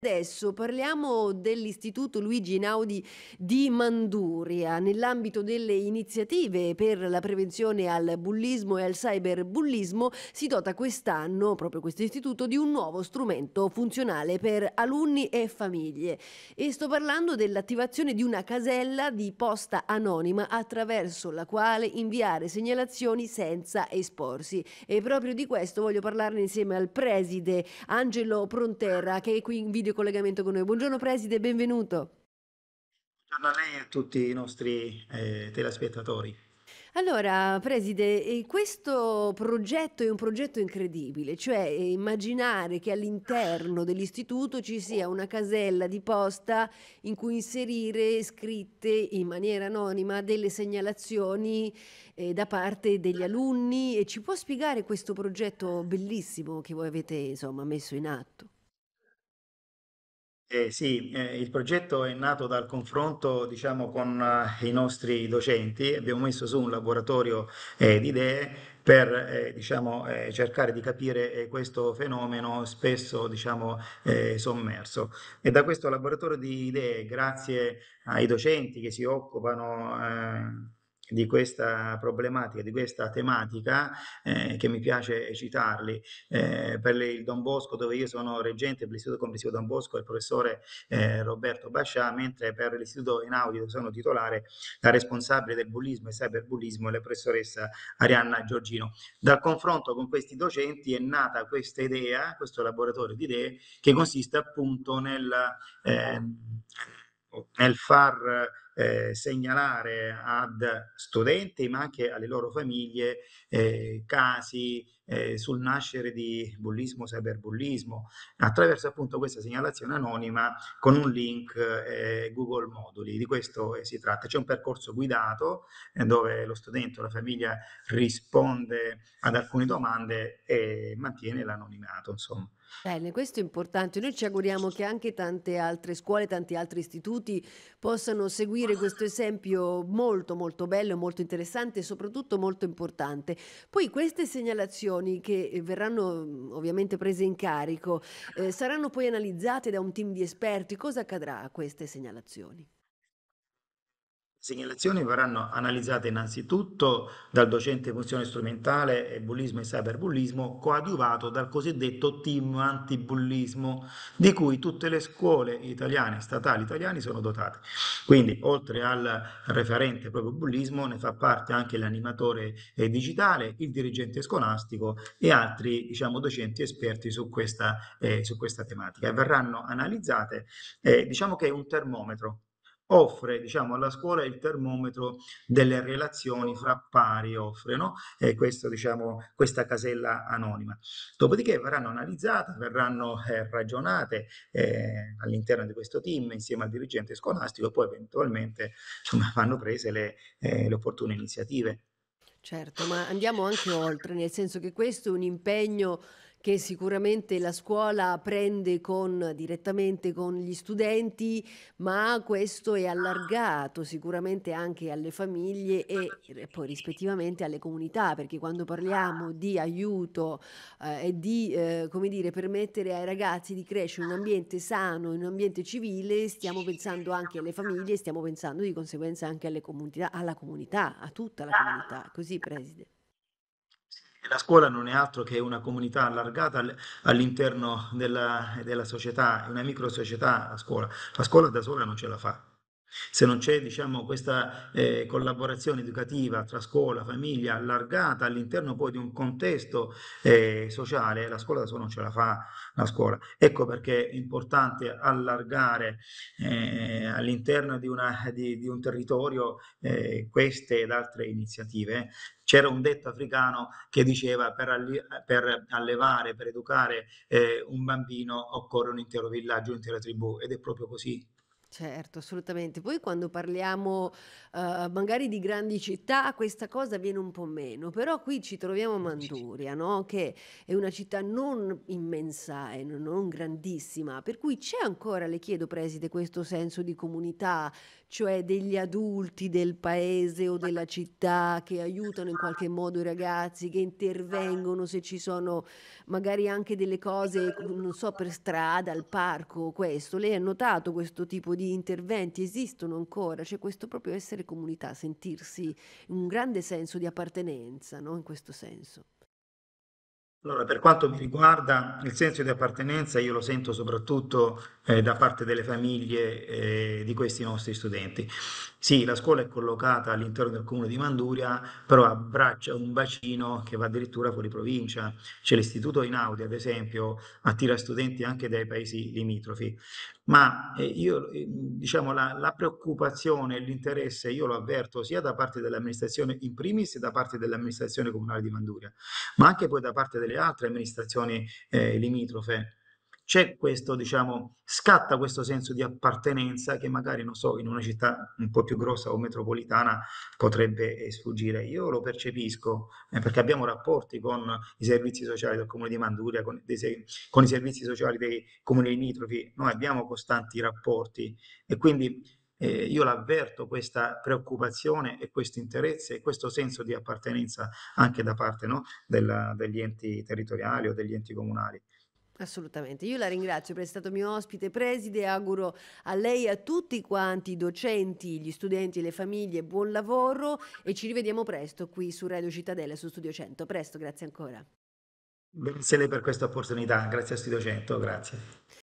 Adesso parliamo dell'Istituto Luigi Naudi di Manduria. Nell'ambito delle iniziative per la prevenzione al bullismo e al cyberbullismo si dota quest'anno, proprio questo istituto, di un nuovo strumento funzionale per alunni e famiglie. E sto parlando dell'attivazione di una casella di posta anonima attraverso la quale inviare segnalazioni senza esporsi. E proprio di questo voglio parlarne insieme al preside Angelo Prontera che è qui in video videocollegamento con noi. Buongiorno Preside, benvenuto. Buongiorno a lei e a tutti i nostri eh, telespettatori. Allora, Preside, eh, questo progetto è un progetto incredibile, cioè eh, immaginare che all'interno dell'istituto ci sia una casella di posta in cui inserire scritte in maniera anonima delle segnalazioni eh, da parte degli alunni e ci può spiegare questo progetto bellissimo che voi avete insomma, messo in atto? Eh sì, eh, il progetto è nato dal confronto, diciamo, con eh, i nostri docenti. Abbiamo messo su un laboratorio eh, di idee per eh, diciamo, eh, cercare di capire eh, questo fenomeno spesso diciamo, eh, sommerso. E da questo laboratorio di idee, grazie ai docenti che si occupano ehm, di questa problematica, di questa tematica, eh, che mi piace citarli. Eh, per il Don Bosco, dove io sono reggente, per l'Istituto Complessivo Don Bosco, il professore eh, Roberto Bascià, mentre per l'Istituto in Audi, dove sono titolare, la responsabile del bullismo e cyberbullismo è la professoressa Arianna Giorgino. Dal confronto con questi docenti è nata questa idea, questo laboratorio di idee, che consiste appunto nel, ehm, nel far eh, segnalare ad studenti ma anche alle loro famiglie eh, casi eh, sul nascere di bullismo, cyberbullismo, attraverso appunto questa segnalazione anonima con un link eh, Google Moduli. Di questo eh, si tratta. C'è un percorso guidato eh, dove lo studente o la famiglia risponde ad alcune domande e mantiene l'anonimato, insomma. Bene, questo è importante. Noi ci auguriamo che anche tante altre scuole, tanti altri istituti possano seguire questo esempio molto molto bello, molto interessante e soprattutto molto importante. Poi queste segnalazioni che eh, verranno mm, ovviamente prese in carico eh, saranno poi analizzate da un team di esperti. Cosa accadrà a queste segnalazioni? segnalazioni verranno analizzate innanzitutto dal docente in funzione strumentale e bullismo e cyberbullismo, coadiuvato dal cosiddetto team antibullismo, di cui tutte le scuole italiane, statali italiane, sono dotate. Quindi, oltre al referente proprio bullismo, ne fa parte anche l'animatore eh, digitale, il dirigente scolastico e altri diciamo, docenti esperti su questa, eh, su questa tematica. Verranno analizzate, eh, diciamo che è un termometro offre diciamo, alla scuola il termometro delle relazioni fra pari, offre no? questo, diciamo, questa casella anonima. Dopodiché verranno analizzate, verranno eh, ragionate eh, all'interno di questo team insieme al dirigente scolastico e poi eventualmente insomma, vanno prese le, eh, le opportune iniziative. Certo, ma andiamo anche oltre, nel senso che questo è un impegno che sicuramente la scuola prende con, direttamente con gli studenti, ma questo è allargato sicuramente anche alle famiglie e poi rispettivamente alle comunità, perché quando parliamo di aiuto eh, e di eh, come dire, permettere ai ragazzi di crescere in un ambiente sano, in un ambiente civile, stiamo pensando anche alle famiglie, stiamo pensando di conseguenza anche alle comunità, alla comunità, a tutta la comunità. Così, Presidente la scuola non è altro che una comunità allargata all'interno della, della società, è una micro società la scuola. La scuola da sola non ce la fa. Se non c'è diciamo, questa eh, collaborazione educativa tra scuola, famiglia, allargata all'interno poi di un contesto eh, sociale, la scuola da solo non ce la fa la scuola. Ecco perché è importante allargare eh, all'interno di, di, di, un territorio eh, queste ed altre iniziative. C'era un detto africano che diceva per, per allevare, per educare eh, un bambino occorre un intero villaggio, un'intera tribù ed è proprio così Certo, assolutamente. Poi quando parliamo eh, magari di grandi città, questa cosa viene un po' meno, però qui ci troviamo a Manduria, no? che è una città non immensa e non grandissima, per cui c'è ancora, le chiedo Preside, questo senso di comunità, cioè degli adulti del paese o della città che aiutano in qualche modo i ragazzi, che intervengono se ci sono magari anche delle cose, non so, per strada, al parco, questo. Lei ha notato questo tipo di di interventi esistono ancora, c'è questo proprio essere comunità, sentirsi un grande senso di appartenenza, no? in questo senso. Allora, per quanto mi riguarda, il senso di appartenenza io lo sento soprattutto eh, da parte delle famiglie eh, di questi nostri studenti. Sì, la scuola è collocata all'interno del comune di Manduria, però abbraccia un bacino che va addirittura fuori provincia. C'è l'istituto Inaudi, ad esempio, attira studenti anche dai paesi limitrofi. Ma eh, io, eh, diciamo, la, la preoccupazione e l'interesse io lo avverto sia da parte dell'amministrazione in primis, da parte dell'amministrazione comunale di Manduria, ma anche poi da parte delle delle altre amministrazioni eh, limitrofe. C'è questo, diciamo, scatta questo senso di appartenenza che magari, non so, in una città un po' più grossa o metropolitana potrebbe eh, sfuggire. Io lo percepisco eh, perché abbiamo rapporti con i servizi sociali del comune di Manduria, con, dei, con i servizi sociali dei comuni limitrofi, noi abbiamo costanti rapporti e quindi eh, io l'avverto questa preoccupazione e questa interezza e questo senso di appartenenza anche da parte no, della, degli enti territoriali o degli enti comunali. Assolutamente, io la ringrazio per essere stato mio ospite preside, auguro a lei e a tutti quanti i docenti, gli studenti, e le famiglie buon lavoro e ci rivediamo presto qui su Radio Cittadella, su Studio 100. Presto, grazie ancora. Grazie a lei per questa opportunità, grazie a Studio 100, grazie.